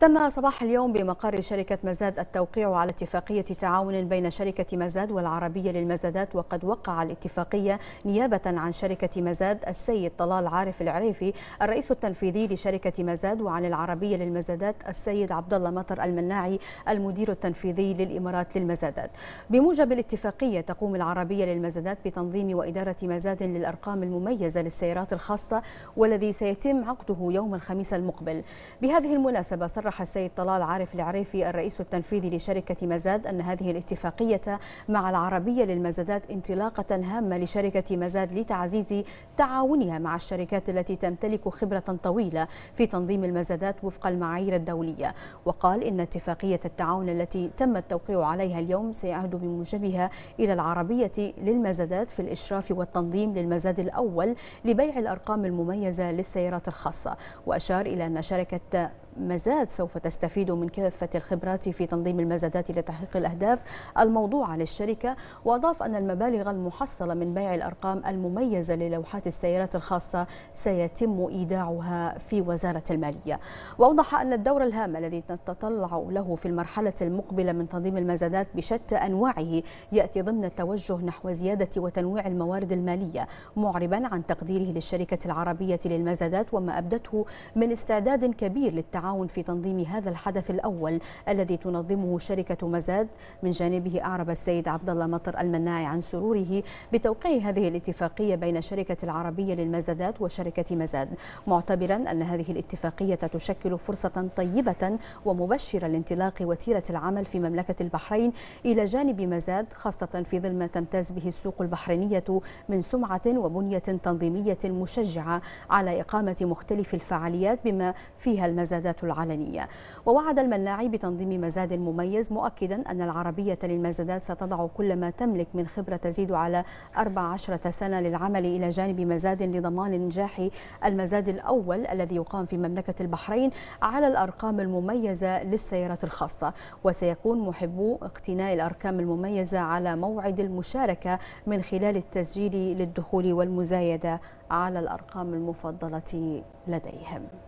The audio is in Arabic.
تم صباح اليوم بمقر شركة مزاد التوقيع على اتفاقية تعاون بين شركة مزاد والعربية للمزادات وقد وقع الاتفاقية نيابة عن شركة مزاد السيد طلال عارف العريفي الرئيس التنفيذي لشركة مزاد وعن العربية للمزادات السيد عبد الله مطر المناعي المدير التنفيذي للإمارات للمزادات. بموجب الاتفاقية تقوم العربية للمزادات بتنظيم وإدارة مزاد للأرقام المميزة للسيارات الخاصة والذي سيتم عقده يوم الخميس المقبل. بهذه المناسبة صرح صرح السيد طلال عارف العريفي الرئيس التنفيذي لشركة مزاد أن هذه الاتفاقية مع العربية للمزادات انطلاقة هامة لشركة مزاد لتعزيز تعاونها مع الشركات التي تمتلك خبرة طويلة في تنظيم المزادات وفق المعايير الدولية وقال إن اتفاقية التعاون التي تم التوقيع عليها اليوم سيعهد بموجبها إلى العربية للمزادات في الإشراف والتنظيم للمزاد الأول لبيع الأرقام المميزة للسيارات الخاصة وأشار إلى أن شركة مزاد سوف تستفيد من كافة الخبرات في تنظيم المزادات لتحقيق الأهداف الموضوعة للشركة وأضاف أن المبالغ المحصلة من بيع الأرقام المميزة للوحات السيارات الخاصة سيتم إيداعها في وزارة المالية وأوضح أن الدور الهام الذي تتطلع له في المرحلة المقبلة من تنظيم المزادات بشتى أنواعه يأتي ضمن التوجه نحو زيادة وتنويع الموارد المالية معربا عن تقديره للشركة العربية للمزادات وما أبدته من استعداد كبير للتعامل التعاون في تنظيم هذا الحدث الأول الذي تنظمه شركة مزاد من جانبه أعرب السيد عبد الله مطر المناعي عن سروره بتوقيع هذه الاتفاقية بين الشركة العربية للمزادات وشركة مزاد معتبرا أن هذه الاتفاقية تشكل فرصة طيبة ومبشرة لانطلاق وتيرة العمل في مملكة البحرين إلى جانب مزاد خاصة في ظل ما تمتاز به السوق البحرينية من سمعة وبنية تنظيمية مشجعة على إقامة مختلف الفعاليات بما فيها المزادات العلنية ووعد الملاعي بتنظيم مزاد مميز مؤكدا أن العربية للمزادات ستضع كل ما تملك من خبرة تزيد على 14 سنة للعمل إلى جانب مزاد لضمان نجاح المزاد الأول الذي يقام في مملكة البحرين على الأرقام المميزة للسيارات الخاصة وسيكون محبو اقتناء الأرقام المميزة على موعد المشاركة من خلال التسجيل للدخول والمزايدة على الأرقام المفضلة لديهم